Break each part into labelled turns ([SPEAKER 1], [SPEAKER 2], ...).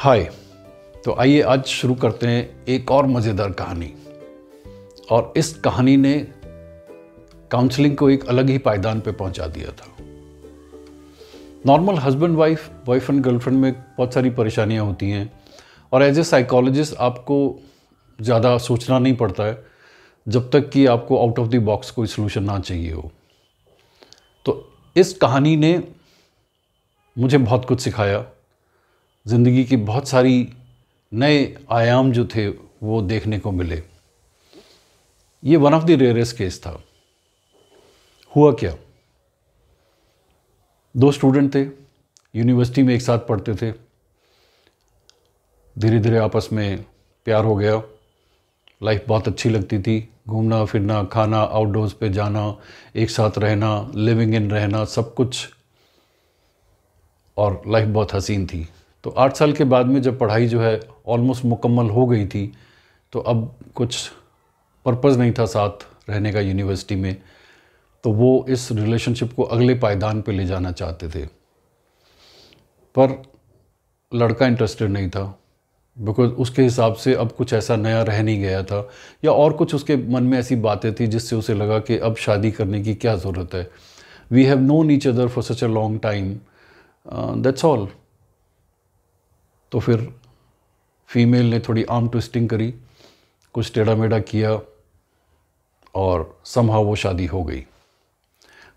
[SPEAKER 1] हाय तो आइए आज शुरू करते हैं एक और मज़ेदार कहानी और इस कहानी ने काउंसलिंग को एक अलग ही पायदान पे पहुंचा दिया था normal husband wife boyfriend girlfriend में बहुत सारी परेशानियां होती हैं और एज ए साइकोलॉजिस्ट आपको ज़्यादा सोचना नहीं पड़ता है जब तक कि आपको आउट ऑफ द बॉक्स कोई सोल्यूशन ना चाहिए हो तो इस कहानी ने मुझे बहुत कुछ सिखाया ज़िंदगी के बहुत सारी नए आयाम जो थे वो देखने को मिले ये one of the rarest case था हुआ क्या दो स्टूडेंट थे यूनिवर्सिटी में एक साथ पढ़ते थे धीरे धीरे आपस में प्यार हो गया लाइफ बहुत अच्छी लगती थी घूमना फिरना खाना आउटडोर्स पे जाना एक साथ रहना लिविंग इन रहना सब कुछ और लाइफ बहुत हसीन थी तो आठ साल के बाद में जब पढ़ाई जो है ऑलमोस्ट मुकम्मल हो गई थी तो अब कुछ पर्पज़ नहीं था साथ रहने का यूनिवर्सिटी में तो वो इस रिलेशनशिप को अगले पायदान पे ले जाना चाहते थे पर लड़का इंटरेस्टेड नहीं था बिकॉज उसके हिसाब से अब कुछ ऐसा नया रह नहीं गया था या और कुछ उसके मन में ऐसी बातें थी जिससे उसे लगा कि अब शादी करने की क्या ज़रूरत है we have know each other for such a long time that's all तो फिर फीमेल ने थोड़ी आर्म ट्विस्टिंग करी कुछ टेढ़ा मेढ़ा किया और समहा वो शादी हो गई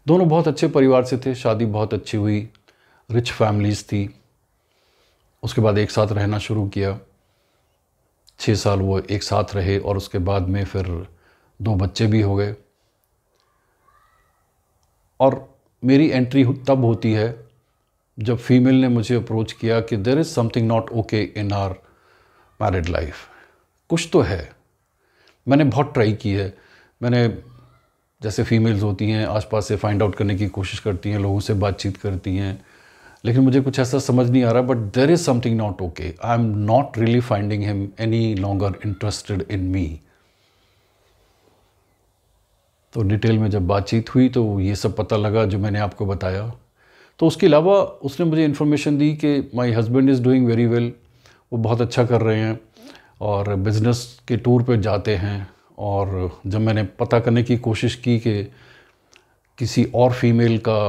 [SPEAKER 1] दोनों बहुत अच्छे परिवार से थे शादी बहुत अच्छी हुई रिच फैमिलीज़ थी उसके बाद एक साथ रहना शुरू किया छः साल वो एक साथ रहे और उसके बाद में फिर दो बच्चे भी हो गए और मेरी एंट्री तब होती है जब फीमेल ने मुझे अप्रोच किया कि there is something not okay in our married life कुछ तो है मैंने बहुत ट्राई की है मैंने जैसे फीमेल्स होती हैं आसपास से फाइंड आउट करने की कोशिश करती हैं लोगों से बातचीत करती हैं लेकिन मुझे कुछ ऐसा समझ नहीं आ रहा but there is something not okay I am not really finding him any longer interested in me तो डिटेल में जब बातचीत हुई तो ये सब पता लगा जो मैंने आपको बताया तो उसके अलावा उसने मुझे इन्फॉर्मेशन दी कि my husband is doing very well वो बहुत अच्छा कर रहे हैं और बिज़नेस के टूर पे जाते हैं और जब मैंने पता करने की कोशिश की कि किसी और फीमेल का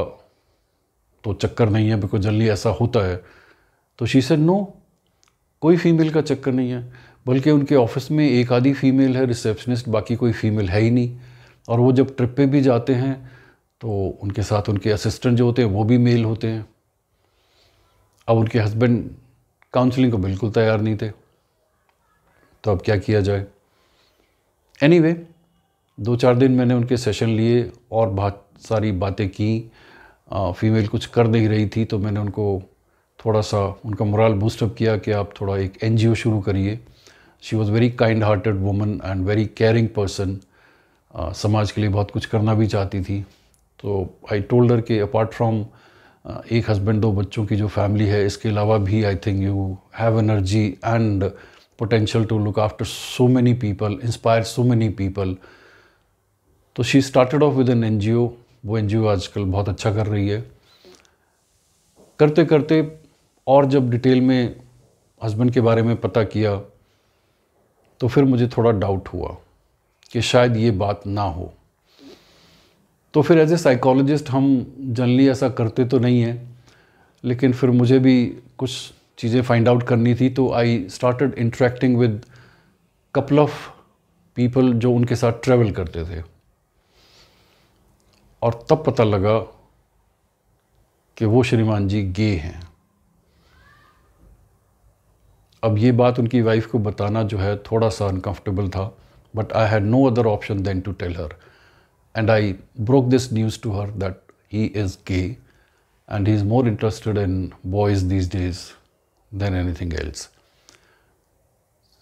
[SPEAKER 1] तो चक्कर नहीं है बिकॉज जल्दी ऐसा होता है तो शी सेड नो कोई फ़ीमेल का चक्कर नहीं है बल्कि उनके ऑफिस में एक आधी फ़ीमेल है रिसेप्शनिस्ट बाकी कोई फ़ीमेल है ही नहीं और वो जब ट्रिप पे भी जाते हैं तो उनके साथ उनके असिस्टेंट जो होते हैं वो भी मेल होते हैं अब उनके हस्बैंड काउंसलिंग को बिल्कुल तैयार नहीं थे तो अब क्या किया जाए एनी anyway, दो चार दिन मैंने उनके सेशन लिए और बहुत सारी बातें की फीमेल कुछ कर नहीं रही थी तो मैंने उनको थोड़ा सा उनका मोरल बूस्टअप किया कि आप थोड़ा एक एन शुरू करिए she was very kind hearted woman and very caring person समाज के लिए बहुत कुछ करना भी चाहती थी तो आई टोल्डर के अपार्ट फ्रॉम एक हस्बैंड दो बच्चों की जो फैमिली है इसके अलावा भी I think you have energy and potential to look after so many people inspire so many people तो she started off with an N G O वो एन जी ओ आजकल बहुत अच्छा कर रही है करते करते और जब डिटेल में हस्बैंड के बारे में पता किया तो फिर मुझे थोड़ा डाउट हुआ कि शायद ये बात ना हो तो फिर एज ए साइकोलॉजिस्ट हम जनरली ऐसा करते तो नहीं हैं लेकिन फिर मुझे भी कुछ चीज़ें फाइंड आउट करनी थी तो I started interacting with couple of people जो उनके साथ ट्रैवल करते थे और तब पता लगा कि वो श्रीमान जी गे हैं अब ये बात उनकी वाइफ को बताना जो है थोड़ा सा अनकंफर्टेबल था but I had no other option then to tell her and I broke this news to her that he is gay and he's more interested in boys these days than anything else.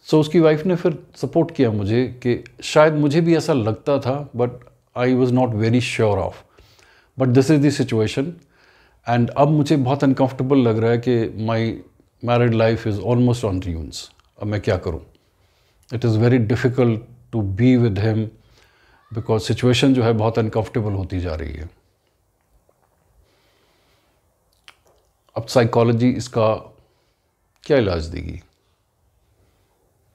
[SPEAKER 1] So so, उसकी wife ने फिर support किया मुझे कि शायद मुझे भी ऐसा लगता था but I was not very sure of but this is the situation and अब मुझे बहुत अनकम्फर्टेबल लग रहा है कि my married life is almost on tunes अब मैं क्या करूँ it is very difficult to be with him because situation जो है बहुत अनकंफर्टेबल होती जा रही है अब साइकोलॉजी इसका क्या इलाज देगी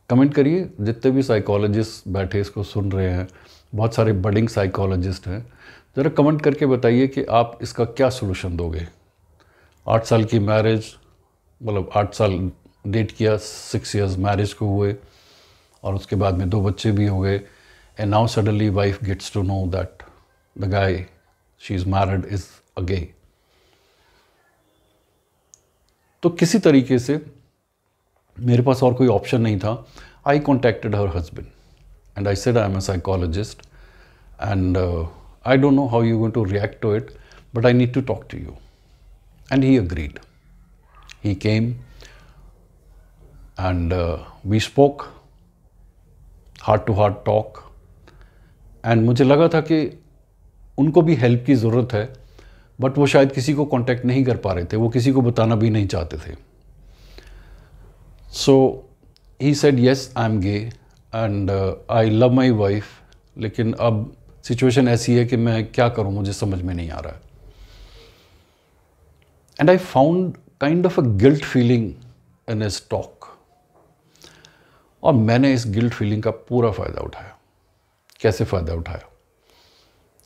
[SPEAKER 1] कमेंट करिए जितने भी साइकोलॉजिस्ट बैठे इसको सुन रहे हैं बहुत सारे बडिंग साइकोलॉजिस्ट हैं ज़रा कमेंट करके बताइए कि आप इसका क्या सोल्यूशन दोगे आठ साल की मैरिज मतलब आठ साल डेट किया सिक्स इयर्स मैरिज को हुए और उसके बाद में दो बच्चे भी हो गए And now suddenly wife gets to know that the guy she's married is a gay. तो किसी तरीके से मेरे पास और कोई ऑप्शन नहीं था I contacted her husband and I said I am a psychologist and I don't know how you going to react to it but I need to talk to you and he agreed he came and we spoke heart to heart talk and मुझे लगा था कि उनको भी help की ज़रूरत है but वो शायद किसी को कांटेक्ट नहीं कर पा रहे थे वो किसी को बताना भी नहीं चाहते थे so he said yes I am gay and I love my wife लेकिन अब सिचुएशन ऐसी है कि मैं क्या करूं मुझे समझ में नहीं आ रहा है and I found kind of a guilt feeling in his talk और मैंने इस गिल्ट फीलिंग का पूरा फ़ायदा उठाया कैसे फ़ायदा उठाया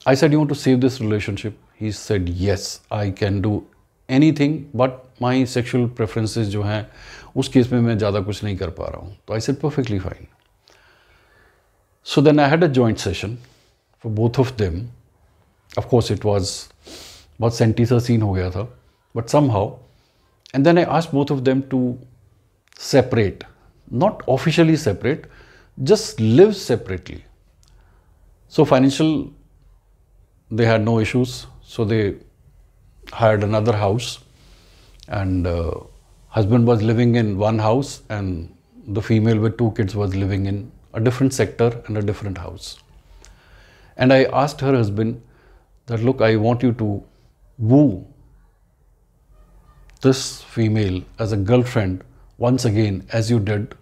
[SPEAKER 1] I said you to save this relationship he said yes I can do anything but my sexual preferences जो हैं उस केस में मैं ज़्यादा कुछ नहीं कर पा रहा हूँ तो I said perfectly fine so then I had a joint session for both of them of course it was बहुत सेंटी सीन हो गया था but somehow and then I ask both of them to separate not officially separate just live separately So financial, they had no issues. So they hired another house, and uh, husband was living in one house, and the female with two kids was living in a different sector and a different house. And I asked her husband that look, I want you to woo this female as a girlfriend once again as you did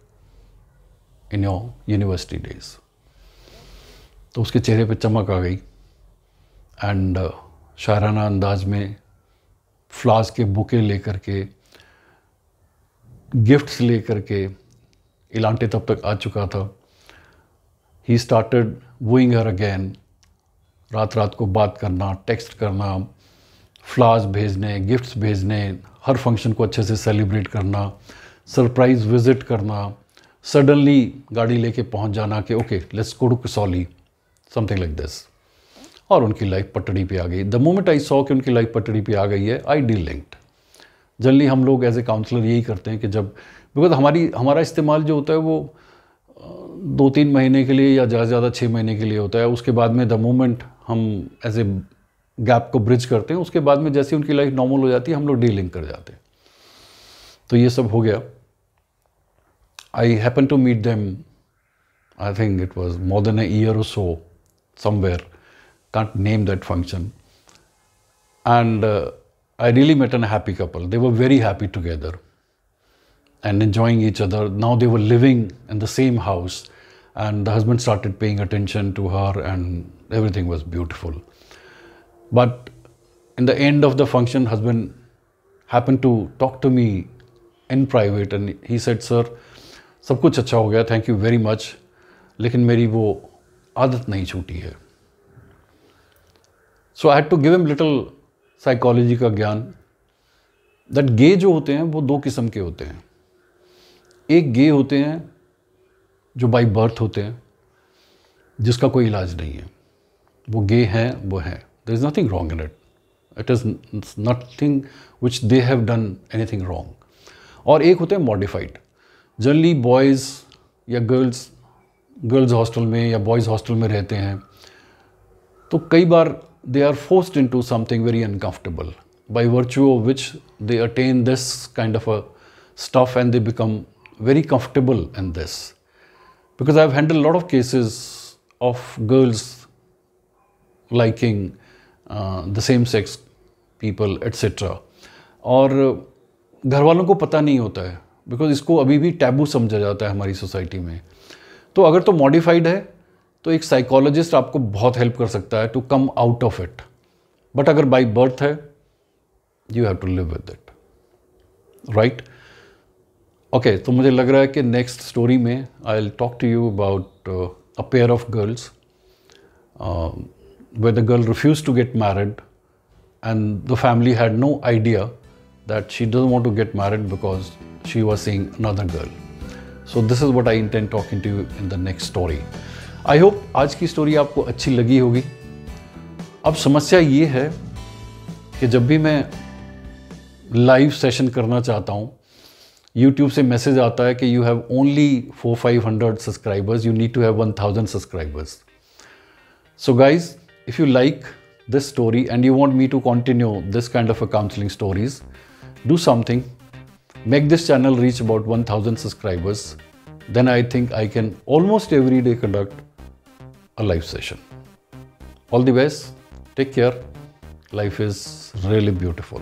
[SPEAKER 1] in your university days. तो उसके चेहरे पर चमक आ गई and uh, शायराना अंदाज में फ्लास के बुके लेकर के गिफ्ट्स लेकर के इलांटे तब तक आ चुका था ही स्टार्टेड वूइंग हर अगैन रात रात को बात करना टेक्स्ट करना फ्लास भेजने गिफ्ट्स भेजने हर फंक्शन को अच्छे से सेलिब्रेट करना सरप्राइज़ विज़िट करना सडनली गाड़ी लेके पहुंच जाना कि okay let's go to Kasauli something like this और उनकी लाइफ पटड़ी पे आ गई द मोमेंट आई सॉ कि उनकी लाइफ पटड़ी पे आ गई है आई डी लिंक्ड जनरली हम लोग एज ए काउंसलर यही करते हैं कि जब बिकॉज हमारी हमारा इस्तेमाल जो होता है वो दो तीन महीने के लिए या ज़्यादा से ज़्यादा छः महीने के लिए होता है उसके बाद में द मोमेंट हम एज ए गैप को ब्रिज करते हैं उसके बाद में जैसे उनकी लाइफ नॉर्मल हो जाती है हम लोग लिंक कर जाते हैं तो ये सब हो गया I happen to meet them I think it was more than a year so somewhere, can't name that function. And uh, I really met an happy couple. They were very happy together and enjoying each other. Now they were living in the same house, and the husband started paying attention to her, and everything was beautiful. But in the end of the function, husband happened to talk to me in private, and he said, "Sir, सब कुछ अच्छा हो गया Thank you very much. लेकिन मेरी वो आदत नहीं छूटी है so I had to give em little psychology का ज्ञान दैट गे जो होते हैं वो दो किस्म के होते हैं एक गे होते हैं जो बाई बर्थ होते हैं जिसका कोई इलाज नहीं है वो गे हैं वो है there is nothing wrong in it it is nothing which they have done anything wrong और एक होते हैं मॉडिफाइड जनरली बॉयज़ या गर्ल्स गर्ल्स हॉस्टल में या बॉयज़ हॉस्टल में रहते हैं तो कई बार they are forced in to something very uncomfortable by virtue of which they attain this kind of a stuff and they become very comfortable in this because I have handle lot of cases of girls liking the same sex people etcetera और घर वालों को पता नहीं होता है because इसको अभी भी टैबू समझा जाता है हमारी सोसाइटी में तो अगर तो मॉडिफाइड है तो एक साइकोलॉजिस्ट आपको बहुत हेल्प कर सकता है to come out of it but अगर बाई बर्थ है you have to live with it right okay तो मुझे लग रहा है कि नेक्स्ट स्टोरी में I will talk to you about a pair of girls where the girl refused to get married and the family had no idea that she doesn't want to get married because she was seeing another girl. So this is what I intent talking to you in the next story I hope आज की story आपको अच्छी लगी होगी अब समस्या ये है कि जब भी मैं लाइव सेशन करना चाहता हूँ यूट्यूब से मैसेज आता है कि you have only four five hundred subscribers you need to have one thousand subscribers so guys if you like this story and you want me to continue this kind of a counseling stories do something make this channel reach about 1000 subscribers, then I think I can almost every day conduct a live session. All the best. Take care. Life is really beautiful.